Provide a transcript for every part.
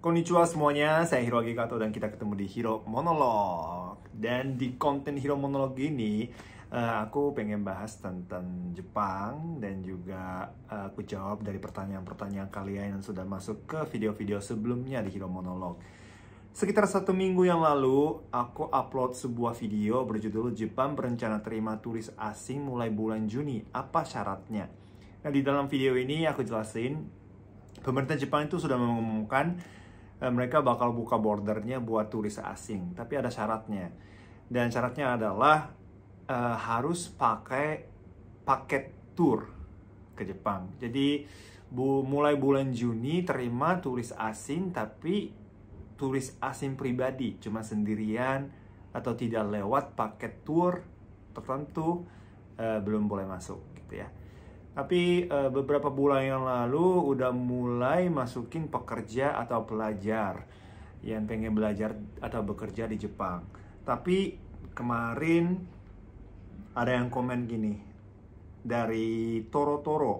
Konnichiwa semuanya, saya Hiro Agikato dan kita ketemu di Hiro Monolog Dan di konten Hiro Monolog ini eh, Aku pengen bahas tentang Jepang Dan juga eh, aku jawab dari pertanyaan-pertanyaan kalian yang sudah masuk ke video-video sebelumnya di Hiro Monolog Sekitar satu minggu yang lalu, aku upload sebuah video berjudul Jepang berencana terima turis asing mulai bulan Juni, apa syaratnya? Nah di dalam video ini aku jelasin Pemerintah Jepang itu sudah mengumumkan Eh, mereka bakal buka bordernya buat turis asing, tapi ada syaratnya. Dan syaratnya adalah uh, harus pakai paket tour ke Jepang. Jadi bu, mulai bulan Juni terima turis asing, tapi turis asing pribadi, cuma sendirian atau tidak lewat paket tour tertentu uh, belum boleh masuk gitu ya. Tapi e, beberapa bulan yang lalu udah mulai masukin pekerja atau pelajar yang pengen belajar atau bekerja di Jepang. Tapi kemarin ada yang komen gini dari Toro Toro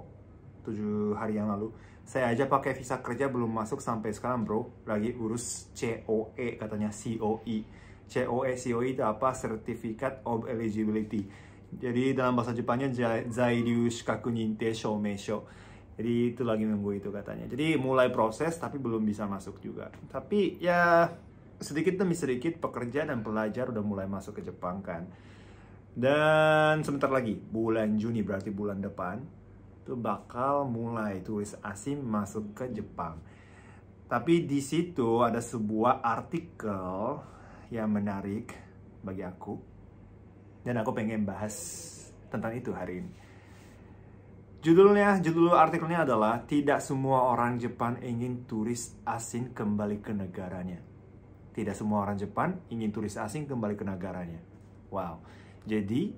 tujuh hari yang lalu. Saya aja pakai visa kerja belum masuk sampai sekarang bro. Lagi urus COE katanya COE. COE, COE itu apa? Certificate of Eligibility jadi dalam bahasa Jepangnya Zairyu Shikaku Ninte Shoumei Sho. Jadi itu lagi nunggu itu katanya. Jadi mulai proses tapi belum bisa masuk juga. Tapi ya sedikit demi sedikit pekerja dan pelajar udah mulai masuk ke Jepang kan. Dan sebentar lagi bulan Juni berarti bulan depan itu bakal mulai turis asing masuk ke Jepang. Tapi di situ ada sebuah artikel yang menarik bagi aku dan aku pengen bahas tentang itu hari ini. Judulnya, judul artikelnya adalah Tidak semua orang Jepang ingin turis asing kembali ke negaranya. Tidak semua orang Jepang ingin turis asing kembali ke negaranya. Wow. Jadi,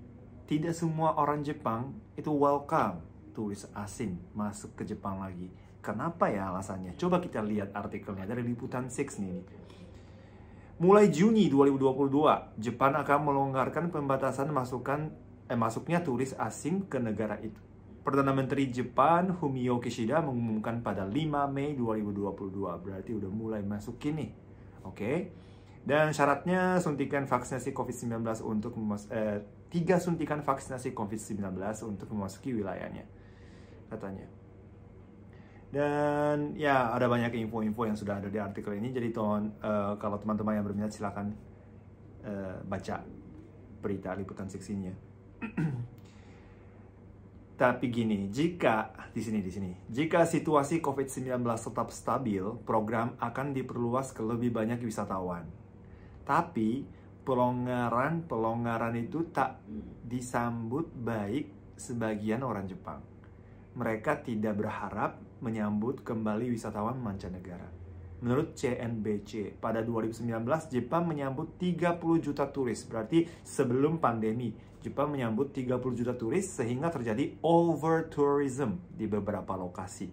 tidak semua orang Jepang itu welcome turis asing masuk ke Jepang lagi. Kenapa ya alasannya? Coba kita lihat artikelnya dari liputan 6 nih. Mulai Juni 2022, Jepang akan melonggarkan pembatasan masukan eh, masuknya turis asing ke negara itu. Perdana Menteri Jepang Fumio Kishida mengumumkan pada 5 Mei 2022, berarti udah mulai masuk kini. Oke. Okay? Dan syaratnya suntikan vaksinasi COVID-19 untuk eh, tiga suntikan vaksinasi COVID-19 untuk memasuki wilayahnya, katanya. Dan ya ada banyak info-info yang sudah ada di artikel ini. Jadi tolong uh, eh, kalau teman-teman yang berminat silahkan uh, eh, baca berita liputan seksinya. Tapi gini, jika di sini di sini, jika situasi COVID-19 tetap stabil, program akan diperluas ke lebih banyak wisatawan. Tapi pelonggaran-pelonggaran itu tak disambut baik sebagian orang Jepang. Mereka tidak berharap menyambut kembali wisatawan mancanegara. Menurut CNBC, pada 2019 Jepang menyambut 30 juta turis. Berarti sebelum pandemi, Jepang menyambut 30 juta turis sehingga terjadi over tourism di beberapa lokasi.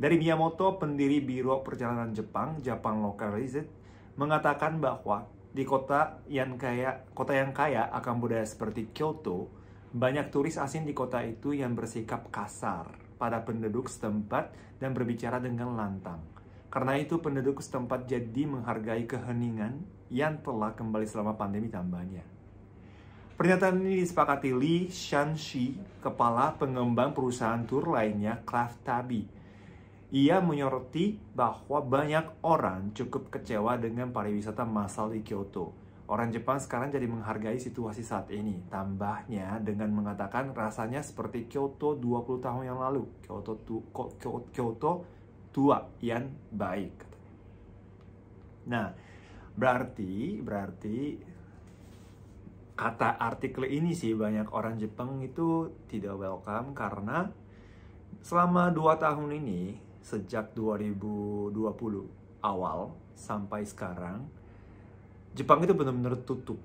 Dari Miyamoto, pendiri Biro Perjalanan Jepang, Japan Local Localized, mengatakan bahwa di kota yang kaya, kota yang kaya akan budaya seperti Kyoto, banyak turis asing di kota itu yang bersikap kasar pada penduduk setempat dan berbicara dengan lantang. Karena itu penduduk setempat jadi menghargai keheningan yang telah kembali selama pandemi tambahnya. Pernyataan ini disepakati Li Shanxi, kepala pengembang perusahaan tur lainnya Craft Tabi. Ia menyoroti bahwa banyak orang cukup kecewa dengan pariwisata massal di Kyoto Orang Jepang sekarang jadi menghargai situasi saat ini. Tambahnya dengan mengatakan rasanya seperti Kyoto 20 tahun yang lalu. Kyoto tu, Kyoto, Kyoto tua yang baik katanya. Nah, berarti berarti kata artikel ini sih banyak orang Jepang itu tidak welcome karena selama 2 tahun ini sejak 2020 awal sampai sekarang Jepang itu benar-benar tutup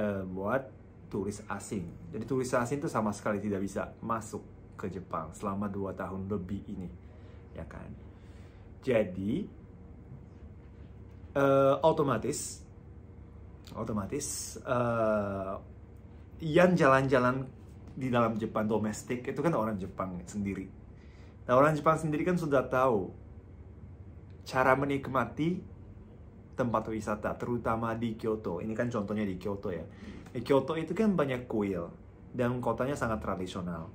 uh, buat turis asing. Jadi turis asing itu sama sekali tidak bisa masuk ke Jepang selama dua tahun lebih ini, ya kan? Jadi uh, otomatis otomatis uh, yang jalan-jalan di dalam Jepang domestik itu kan orang Jepang sendiri. Nah, orang Jepang sendiri kan sudah tahu cara menikmati tempat wisata, terutama di Kyoto. Ini kan contohnya di Kyoto ya. Kyoto itu kan banyak kuil dan kotanya sangat tradisional.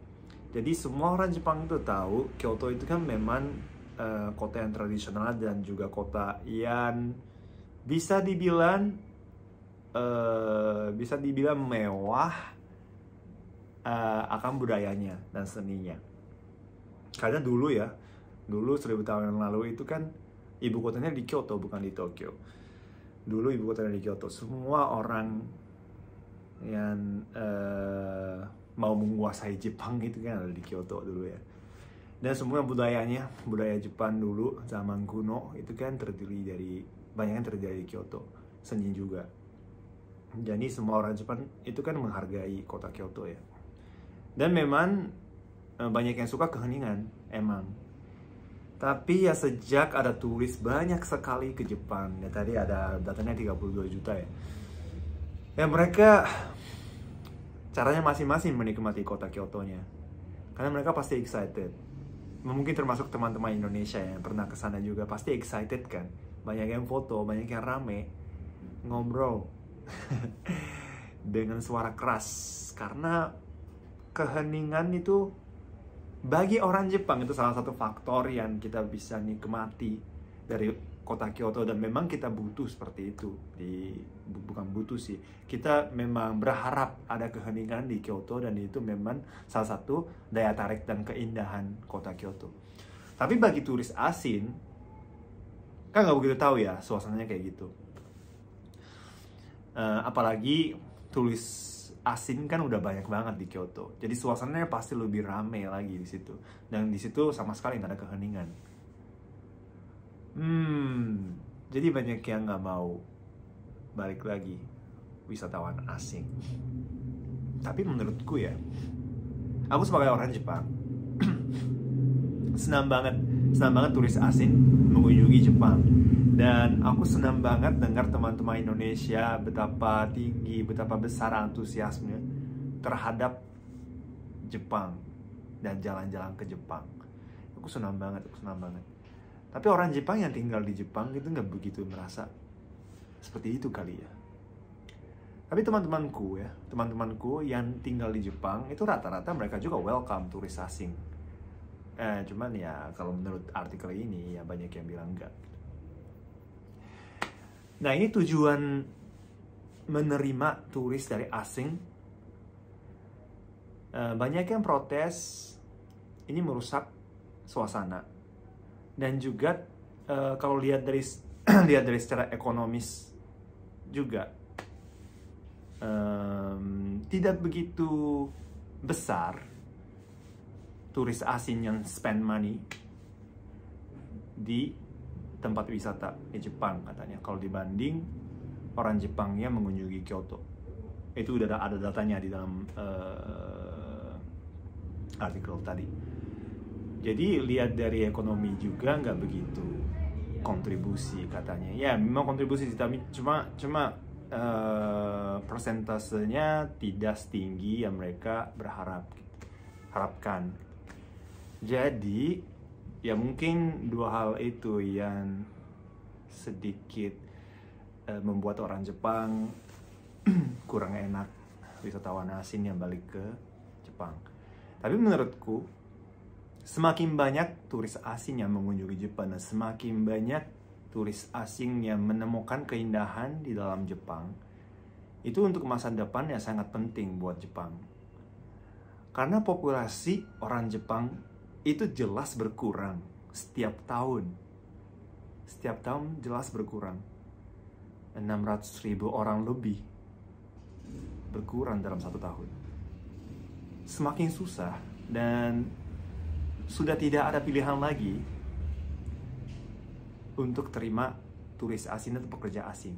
Jadi semua orang Jepang itu tahu Kyoto itu kan memang uh, kota yang tradisional dan juga kota yang bisa dibilang uh, bisa dibilang mewah uh, akan budayanya dan seninya. Karena dulu ya, dulu seribu tahun yang lalu itu kan ibu kotanya di Kyoto bukan di Tokyo dulu ibu kotanya di Kyoto semua orang yang uh, mau menguasai Jepang itu kan ada di Kyoto dulu ya dan semua budayanya budaya Jepang dulu zaman kuno itu kan terdiri dari banyak yang terjadi di Kyoto seni juga jadi semua orang Jepang itu kan menghargai kota Kyoto ya dan memang eh, banyak yang suka keheningan emang tapi ya sejak ada turis banyak sekali ke Jepang ya tadi ada datanya 32 juta ya. Ya mereka caranya masing-masing menikmati kota Kyoto-nya. Karena mereka pasti excited. Mungkin termasuk teman-teman Indonesia yang pernah ke sana juga pasti excited kan. Banyak yang foto, banyak yang rame, ngobrol dengan suara keras karena keheningan itu bagi orang Jepang itu salah satu faktor yang kita bisa nikmati dari kota Kyoto dan memang kita butuh seperti itu di bukan butuh sih kita memang berharap ada keheningan di Kyoto dan itu memang salah satu daya tarik dan keindahan kota Kyoto tapi bagi turis asing kan nggak begitu tahu ya suasananya kayak gitu eh, apalagi turis Asin kan udah banyak banget di Kyoto. Jadi suasananya pasti lebih rame lagi di situ. Dan di situ sama sekali nggak ada keheningan. Hmm, jadi banyak yang nggak mau balik lagi wisatawan asing. Tapi menurutku ya, aku sebagai orang Jepang, senang banget, senang banget turis asing mengunjungi Jepang dan aku senang banget dengar teman-teman Indonesia betapa tinggi, betapa besar antusiasme terhadap Jepang dan jalan-jalan ke Jepang. Aku senang banget, aku senang banget. Tapi orang Jepang yang tinggal di Jepang itu nggak begitu merasa seperti itu kali ya. Tapi teman-temanku ya, teman-temanku yang tinggal di Jepang itu rata-rata mereka juga welcome turis asing. Eh, cuman ya kalau menurut artikel ini ya banyak yang bilang enggak. Nah ini tujuan menerima turis dari asing eh, banyak yang protes ini merusak suasana dan juga eh, kalau lihat dari lihat dari secara ekonomis juga tidak begitu besar turis asing yang spend money di tempat wisata di Jepang katanya kalau dibanding orang Jepangnya mengunjungi Kyoto itu udah ada datanya di dalam uh, artikel tadi jadi lihat dari ekonomi juga nggak begitu kontribusi katanya ya memang kontribusi tapi cuma cuma uh, persentasenya tidak setinggi yang mereka berharap harapkan jadi ya mungkin dua hal itu yang sedikit uh, membuat orang Jepang kurang enak wisatawan asing yang balik ke Jepang. Tapi menurutku semakin banyak turis asing yang mengunjungi Jepang dan semakin banyak turis asing yang menemukan keindahan di dalam Jepang itu untuk masa depan yang sangat penting buat Jepang. Karena populasi orang Jepang itu jelas berkurang setiap tahun. Setiap tahun jelas berkurang. 600 ribu orang lebih berkurang dalam satu tahun. Semakin susah dan sudah tidak ada pilihan lagi untuk terima turis asing atau pekerja asing.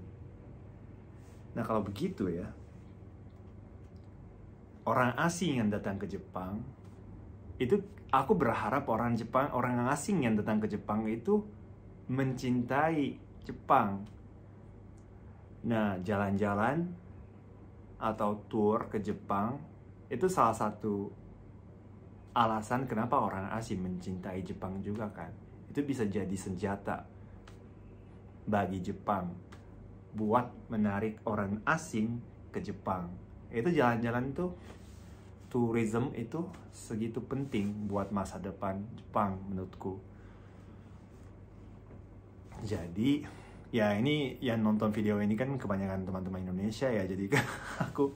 Nah kalau begitu ya, orang asing yang datang ke Jepang itu aku berharap orang Jepang orang asing yang datang ke Jepang itu mencintai Jepang nah jalan-jalan atau tour ke Jepang itu salah satu alasan kenapa orang asing mencintai Jepang juga kan itu bisa jadi senjata bagi Jepang buat menarik orang asing ke Jepang itu jalan-jalan tuh tourism itu segitu penting buat masa depan Jepang menurutku. Jadi ya ini yang nonton video ini kan kebanyakan teman-teman Indonesia ya jadi kan aku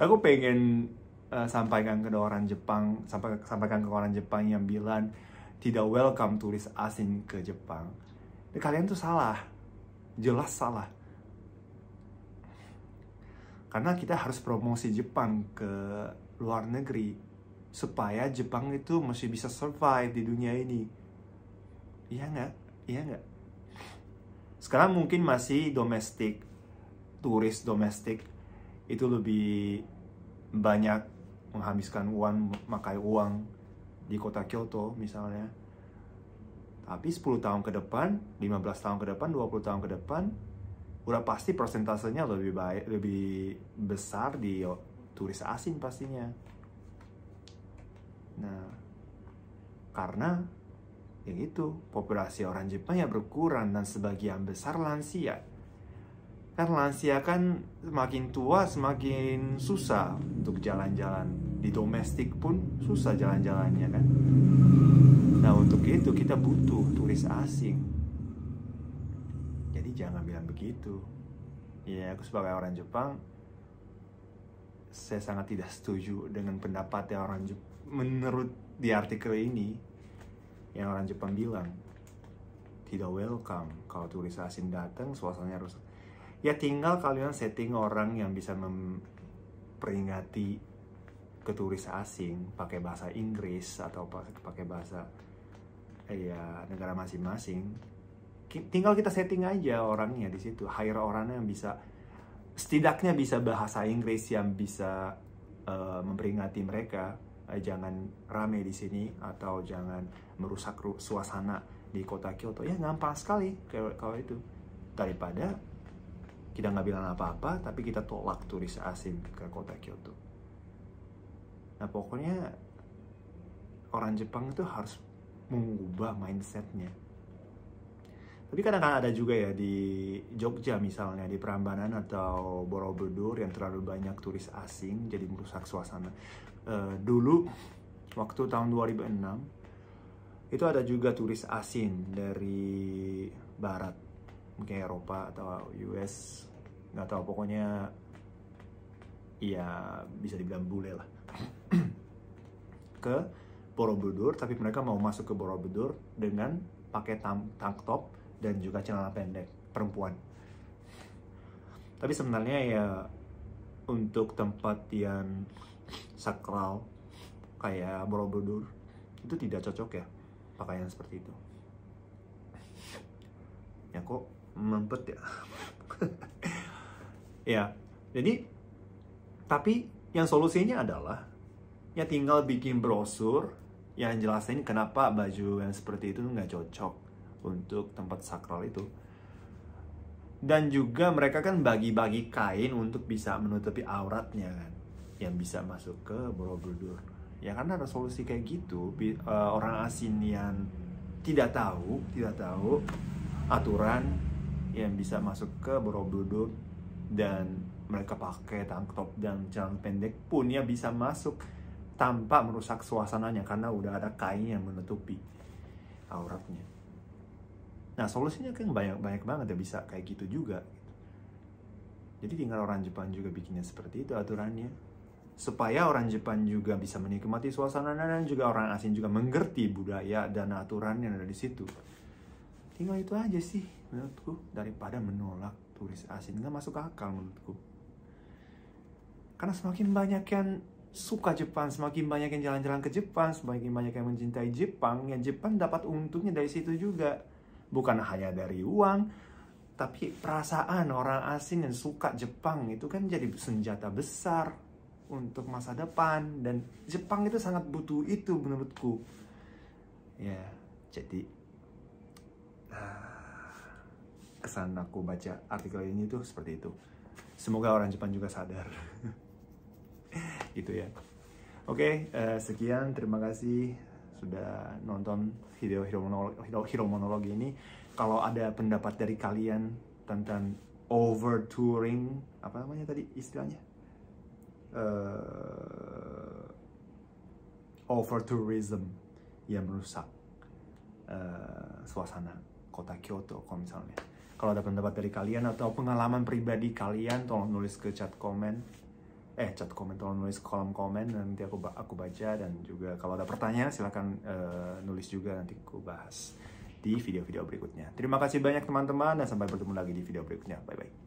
aku pengen uh, sampaikan ke orang Jepang sampaikan ke orang Jepang yang bilang tidak welcome turis asing ke Jepang nah, kalian tuh salah jelas salah karena kita harus promosi Jepang ke luar negeri supaya Jepang itu masih bisa survive di dunia ini. Iya nggak? Iya nggak? Sekarang mungkin masih domestik, turis domestik itu lebih banyak menghabiskan uang, memakai uang di kota Kyoto misalnya. Tapi 10 tahun ke depan, 15 tahun ke depan, 20 tahun ke depan, udah pasti persentasenya lebih baik, lebih besar di turis asing pastinya. Nah, karena ya itu populasi orang Jepang ya berkurang dan sebagian besar lansia. Kan lansia kan semakin tua semakin susah untuk jalan-jalan. Di domestik pun susah jalan-jalannya kan. Nah untuk itu kita butuh turis asing. Jadi jangan bilang begitu. Ya aku sebagai orang Jepang saya sangat tidak setuju dengan pendapat yang orang Jepang menurut di artikel ini yang orang Jepang bilang tidak welcome kalau turis asing datang suasananya rusak ya tinggal kalian setting orang yang bisa memperingati ke turis asing pakai bahasa Inggris atau pakai bahasa ya negara masing-masing tinggal kita setting aja orangnya di situ hire orangnya yang bisa setidaknya bisa bahasa Inggris yang bisa uh, memperingati mereka uh, jangan rame di sini atau jangan merusak suasana di kota Kyoto ya gampang sekali kalau itu daripada kita nggak bilang apa-apa tapi kita tolak turis asing ke kota Kyoto nah pokoknya orang Jepang itu harus mengubah mindsetnya tapi kadang-kadang ada juga ya di Jogja misalnya, di Prambanan atau Borobudur yang terlalu banyak turis asing jadi merusak suasana. Uh, dulu waktu tahun 2006 itu ada juga turis asing dari barat, mungkin Eropa atau US, nggak tahu pokoknya ya bisa dibilang bule lah ke Borobudur tapi mereka mau masuk ke Borobudur dengan pakai tank top dan juga celana pendek perempuan. Tapi sebenarnya ya untuk tempat yang sakral kayak Borobudur itu tidak cocok ya pakaian seperti itu. Ya kok mempet ya. ya, jadi tapi yang solusinya adalah ya tinggal bikin brosur yang jelasin kenapa baju yang seperti itu nggak cocok untuk tempat sakral itu dan juga mereka kan bagi-bagi kain untuk bisa menutupi auratnya kan yang bisa masuk ke Borobudur ya karena ada solusi kayak gitu eh, orang yang tidak tahu tidak tahu aturan yang bisa masuk ke Borobudur dan mereka pakai tank top dan celana pendek pun ya bisa masuk tanpa merusak suasananya karena udah ada kain yang menutupi auratnya. Nah solusinya kan banyak banyak banget ya bisa kayak gitu juga. Jadi tinggal orang Jepang juga bikinnya seperti itu aturannya supaya orang Jepang juga bisa menikmati suasana dan juga orang asing juga mengerti budaya dan aturan yang ada di situ. Tinggal itu aja sih menurutku daripada menolak turis asing nggak masuk akal menurutku. Karena semakin banyak yang suka Jepang, semakin banyak yang jalan-jalan ke Jepang, semakin banyak yang mencintai Jepang, ya Jepang dapat untungnya dari situ juga bukan hanya dari uang, tapi perasaan orang asing yang suka Jepang itu kan jadi senjata besar untuk masa depan dan Jepang itu sangat butuh itu menurutku. Ya, jadi ah, kesan aku baca artikel ini tuh seperti itu. Semoga orang Jepang juga sadar. Itu ya. Oke, okay, uh, eh, sekian. Terima kasih sudah nonton video hero monologi, hero monologi ini kalau ada pendapat dari kalian tentang over touring apa namanya tadi istilahnya uh, eh, over tourism yang merusak uh, suasana kota Kyoto kalau misalnya kalau ada pendapat dari kalian atau pengalaman pribadi kalian tolong nulis ke chat komen eh chat komen atau nulis kolom komen nanti aku aku baca dan juga kalau ada pertanyaan silahkan uh, eh, nulis juga nanti aku bahas di video-video berikutnya. Terima kasih banyak teman-teman dan sampai bertemu lagi di video berikutnya. Bye bye.